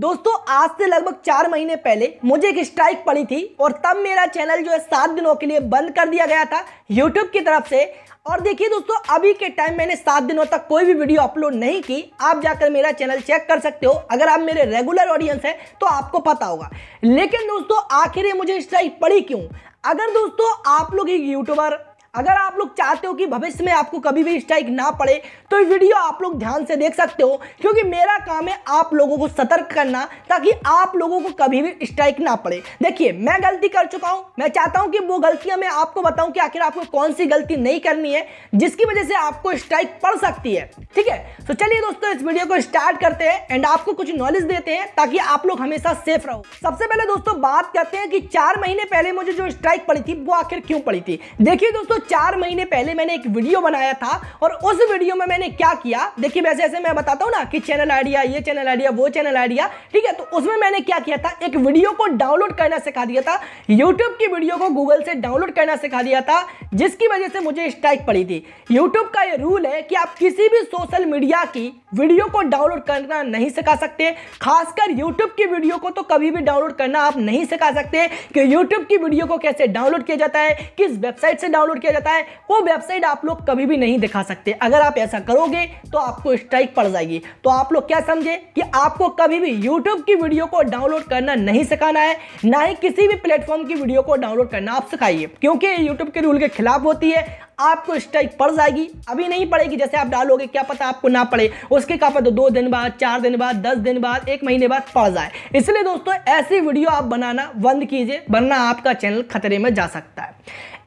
दोस्तों आज से लगभग चार महीने पहले मुझे एक स्ट्राइक पड़ी थी और तब मेरा चैनल जो है सात दिनों के लिए बंद कर दिया गया था यूट्यूब की तरफ से और देखिए दोस्तों अभी के टाइम मैंने सात दिनों तक कोई भी वीडियो अपलोड नहीं की आप जाकर मेरा चैनल चेक कर सकते हो अगर आप मेरे रेगुलर ऑडियंस हैं तो आपको पता होगा लेकिन दोस्तों आखिर मुझे स्ट्राइक पड़ी क्यों अगर दोस्तों आप लोग एक यूट्यूबर अगर आप लोग चाहते हो कि भविष्य में आपको कभी भी स्ट्राइक ना पड़े तो ये वीडियो आप लोग ध्यान से देख सकते हो क्योंकि मेरा काम है आप लोगों को सतर्क करना ताकि आप लोगों को कभी भी स्ट्राइक ना पड़े देखिए मैं गलती कर चुका हूँ मैं चाहता हूँ कि वो गलतियाँ मैं आपको बताऊँ कि आखिर आपको कौन सी गलती नहीं करनी है जिसकी वजह से आपको स्ट्राइक पड़ सकती है ठीक है तो चलिए दोस्तों इस वीडियो को स्टार्ट करते हैं एंड आपको कुछ नॉलेज देते हैं ताकि आप लोग हमेशा सेफ रहो सबसे पहले दोस्तों बात करते हैं कि चार महीने पहले मुझे जो स्ट्राइक पड़ी थी वो आखिर क्यों पड़ी थी देखिए दोस्तों दोस्तों चार महीने पहले मैंने एक वीडियो बनाया था और उस वीडियो में मैंने क्या किया देखिए वैसे ऐसे मैं बताता हूँ ना कि चैनल आइडिया ये चैनल आइडिया वो चैनल आइडिया ठीक है तो उसमें मैंने क्या किया था एक वीडियो को डाउनलोड करना सिखा दिया था यूट्यूब की वीडियो को गूगल से डाउनलोड करना सिखा दिया था जिसकी वजह से मुझे स्ट्राइक पड़ी थी यूट्यूब का ये रूल है कि आप किसी भी सोशल मीडिया की वीडियो को डाउनलोड करना नहीं सिखा सकते खासकर यूट्यूब की वीडियो को तो कभी भी डाउनलोड करना आप नहीं सिखा सकते कि यूट्यूब की वीडियो को कैसे डाउनलोड किया जाता है किस वेबसाइट से डाउनलोड किया जाता है वो वेबसाइट आप लोग कभी भी नहीं दिखा सकते अगर आप ऐसा करोगे तो आपको स्ट्राइक पड़ जाएगी तो आप लोग क्या समझे कि आपको कभी भी यूट्यूब की वीडियो को डाउनलोड करना नहीं सिखाना है ना ही किसी भी प्लेटफॉर्म की वीडियो को डाउनलोड करना आप सिखाइए क्योंकि यूट्यूब के रूल के खिलाफ होती है आपको स्ट्राइक पड़ जाएगी अभी नहीं पड़ेगी जैसे आप डालोगे क्या पता आपको ना पड़े उसके क्या पता दो दिन बाद चार दिन बाद दस दिन बाद एक महीने बाद पड़ जाए इसलिए दोस्तों ऐसी वीडियो आप बनाना बंद कीजिए वरना आपका चैनल खतरे में जा सकता है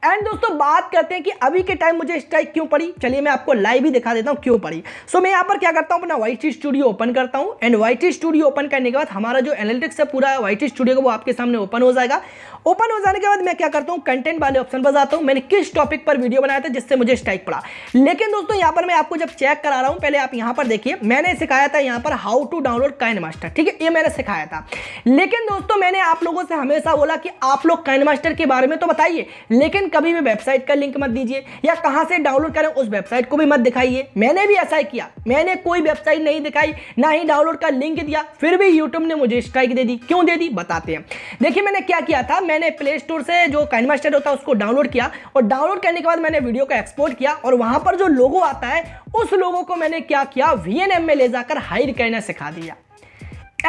एंड दोस्तों बात करते हैं कि अभी के टाइम मुझे स्ट्राइक क्यों पड़ी चलिए मैं आपको लाइव ही दिखा देता हूँ क्यों पड़ी सो so, मैं यहाँ पर क्या करता हूँ अपना वाइट स्टूडियो ओपन करता हूँ एंड वाइट स्टूडियो ओपन करने के बाद हमारा जो एनालिटिक्स है पूरा वाइट स्टूडियो वो आपके सामने ओपन हो जाएगा ओपन हो जाने के बाद मैं क्या करता हूँ कंटेंट वाले ऑप्शन पर जाता हूँ मैंने किस टॉपिक पर वीडियो बनाया था जिससे मुझे स्ट्राइक पड़ा लेकिन दोस्तों यहाँ पर मैं आपको जब चेक करा रहा हूँ पहले आप यहाँ पर देखिए मैंने सिखाया था यहाँ पर how to download KineMaster ठीक है ये मैंने सिखाया था लेकिन दोस्तों मैंने आप लोगों से हमेशा बोला कि आप लोग काइन मास्टर के बारे में तो बताइए लेकिन कभी भी वेबसाइट का लिंक मत दीजिए या कहाँ से डाउनलोड करें उस वेबसाइट को भी मत दिखाइए मैंने भी ऐसा ही किया मैंने कोई वेबसाइट नहीं दिखाई ना ही डाउनलोड का लिंक दिया फिर भी यूट्यूब ने मुझे स्ट्राइक दे दी क्यों दे दी बताते हैं देखिए मैंने क्या किया था मैंने प्ले स्टोर से जो कैनमास्टर होता है उसको डाउनलोड किया और डाउनलोड करने के बाद मैंने वीडियो को एक्सपोर्ट किया और वहाँ पर जो लोगो आता है उस लोगों को मैंने क्या किया वी में ले जाकर हाइड करना सिखा दिया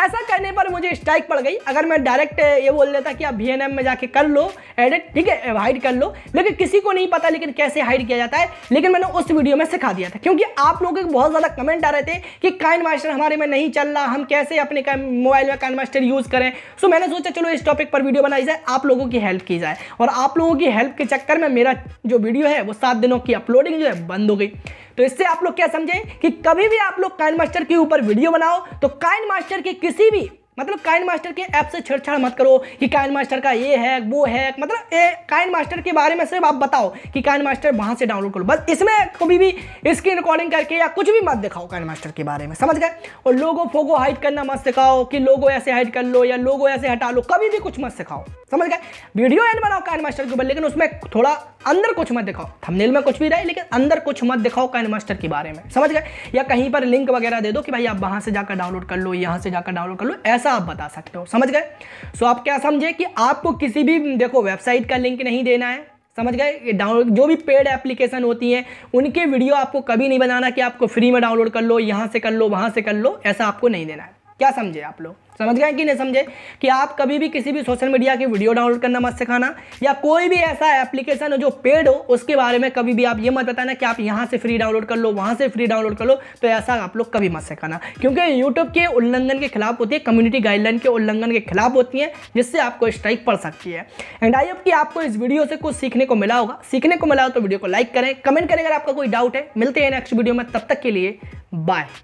ऐसा करने पर मुझे स्ट्राइक पड़ गई अगर मैं डायरेक्ट ये बोल देता कि आप वी में जाके कर लो एडिट ठीक है हाइड कर लो लेकिन किसी को नहीं पता लेकिन कैसे हाइड किया जाता है लेकिन मैंने उस वीडियो में सिखा दिया था क्योंकि आप लोगों के बहुत ज़्यादा कमेंट आ रहे थे कि काइन मास्टर हमारे में नहीं चल रहा हम कैसे अपने मोबाइल में काइन मास्टर यूज़ करें सो मैंने सोचा चलो इस टॉपिक पर वीडियो बनाई जाए आप लोगों की हेल्प की जाए और आप लोगों की हेल्प के चक्कर में मेरा जो वीडियो है वो सात दिनों की अपलोडिंग जो है बंद हो गई तो इससे आप लोग क्या समझें कि कभी भी आप लोग काइन मास्टर के ऊपर वीडियो बनाओ तो काइन मास्टर के किसी भी मतलब काइन मास्टर के ऐप से छेड़छाड़ मत करो कि काइन मास्टर का ये है वो है मतलब ए, काइन मास्टर के बारे में सिर्फ आप बताओ कि काइन मास्टर वहाँ से डाउनलोड करो बस इसमें कभी भी स्क्रीन रिकॉर्डिंग करके या कुछ भी मत दिखाओ काइन मास्टर के बारे में समझ गए और लोगों फोगो हाइड करना मत सिखाओ कि लोगो ऐसे हाइड कर लो या लोगो ऐसे हटा लो कभी भी कुछ मत सिखाओ समझ गए वीडियो एंड बनाओ काइन मास्टर के ऊपर लेकिन उसमें थोड़ा अंदर कुछ मत दिखाओ थमनेल में कुछ भी रहे लेकिन अंदर कुछ मत दिखाओ काइन मास्टर के बारे में समझ गए या कहीं पर लिंक वगैरह दे दो कि भाई आप वहाँ से जाकर डाउनलोड कर लो यहाँ से जाकर डाउनलोड कर लो ऐसे ऐसा आप बता सकते हो समझ गए सो आप क्या समझे कि आपको किसी भी देखो वेबसाइट का लिंक नहीं देना है समझ गए डाउनलोड जो भी पेड एप्लीकेशन होती हैं उनके वीडियो आपको कभी नहीं बनाना कि आपको फ्री में डाउनलोड कर लो यहाँ से कर लो वहाँ से कर लो ऐसा आपको नहीं देना है क्या समझे आप लोग समझ गए कि नहीं समझे कि आप कभी भी किसी भी सोशल मीडिया की वीडियो डाउनलोड करना मत सिखाना या कोई भी ऐसा एप्लीकेशन हो जो पेड हो उसके बारे में कभी भी आप ये मत बताना कि आप यहाँ से फ्री डाउनलोड कर लो वहाँ से फ्री डाउनलोड कर लो तो ऐसा आप लोग कभी मत सिखाना क्योंकि यूट्यूब के उल्लंघन के खिलाफ होती है कम्युनिटी गाइडलाइन के उल्लंघन के खिलाफ होती है जिससे आपको स्ट्राइक पड़ सकती है एंड आई होप कि आपको इस वीडियो से कुछ सीखने को मिला होगा सीखने को मिला हो तो वीडियो को लाइक करें कमेंट करें अगर आपका कोई डाउट है मिलते हैं नेक्स्ट वीडियो में तब तक के लिए बाय